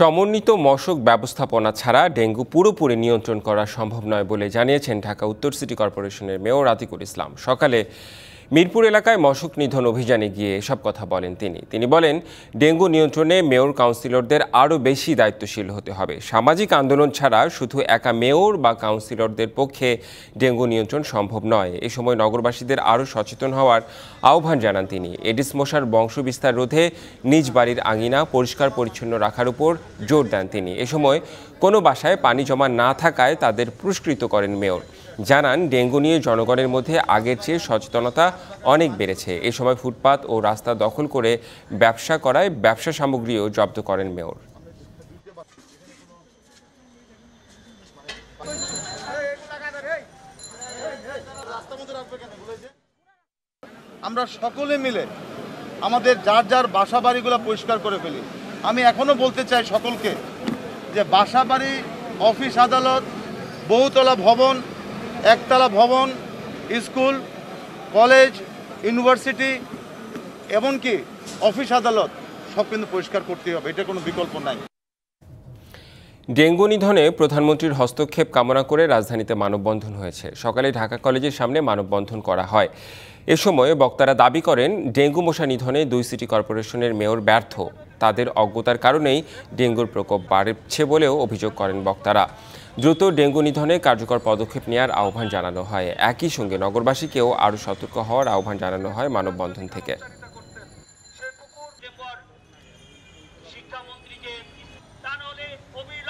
সমন্বিত মশক ব্যবস্থাপনা ছাড়া ডেঙ্গু পুরোপুরি নিয়ন্ত্রণ করা সম্ভব নয় বলে জানিয়েছেন ঢাকা উত্তর সিটি কর্পোরেশনের মেয়র আতিকুল ইসলাম সকালে মিরপুর এলাকায় মশক নিধন অভিযানে গিয়ে এসব কথা বলেন তিনি তিনি বলেন ডেঙ্গু নিয়ন্ত্রণে মেয়র কাউন্সিলরদের আরও বেশি দায়িত্বশীল হতে হবে সামাজিক আন্দোলন ছাড়া শুধু একা মেয়র বা কাউন্সিলরদের পক্ষে ডেঙ্গু নিয়ন্ত্রণ সম্ভব নয় এ সময় নগরবাসীদের আরও সচেতন হওয়ার আহ্বান জানান তিনি এডিস মশার বংশবিস্তার রোধে নিজ বাড়ির আঙিনা পরিষ্কার পরিচ্ছন্ন রাখার উপর জোর দেন তিনি এ সময় কোনো বাসায় পানি জমা না থাকায় তাদের পুরস্কৃত করেন মেয়র জানান ডেঙ্গু নিয়ে জনগণের মধ্যে আগের চেয়ে সচেতনতা অনেক বেড়েছে এ সময় ফুটপাত ও রাস্তা দখল করে ব্যবসা করায় ব্যবসা সামগ্রীও জব্দ করেন মেয়র আমরা সকলে মিলে আমাদের যার যার বাসা বাড়িগুলো পরিষ্কার করে ফেলি আমি এখনও বলতে চাই সকলকে যে বাসা বাড়ি অফিস আদালত বহুতলা ভবন একতলা ভবন স্কুল কলেজ ইউনিভার্সিটি এমনকি অফিস আদালত সব কিন্তু পরিষ্কার করতে হবে এটা কোনো বিকল্প নাই ডেঙ্গু নিধনে প্রধানমন্ত্রীর হস্তক্ষেপ কামনা করে রাজধানীতে মানববন্ধন হয়েছে সকালে ঢাকা কলেজের সামনে মানববন্ধন করা হয় এ সময় বক্তারা দাবি করেন ডেঙ্গু মশা নিধনে দুই সিটি কর্পোরেশনের মেয়র ব্যর্থ তাদের অজ্ঞতার কারণেই ডেঙ্গুর প্রকোপ বাড়ছে বলেও অভিযোগ করেন বক্তারা দ্রুত ডেঙ্গু নিধনে কার্যকর পদক্ষেপ নেওয়ার আহ্বান জানানো হয় একই সঙ্গে নগরবাসীকেও আরও সতর্ক হওয়ার আহ্বান জানানো হয় মানববন্ধন থেকে শিক্ষামন্ত্রীকে তা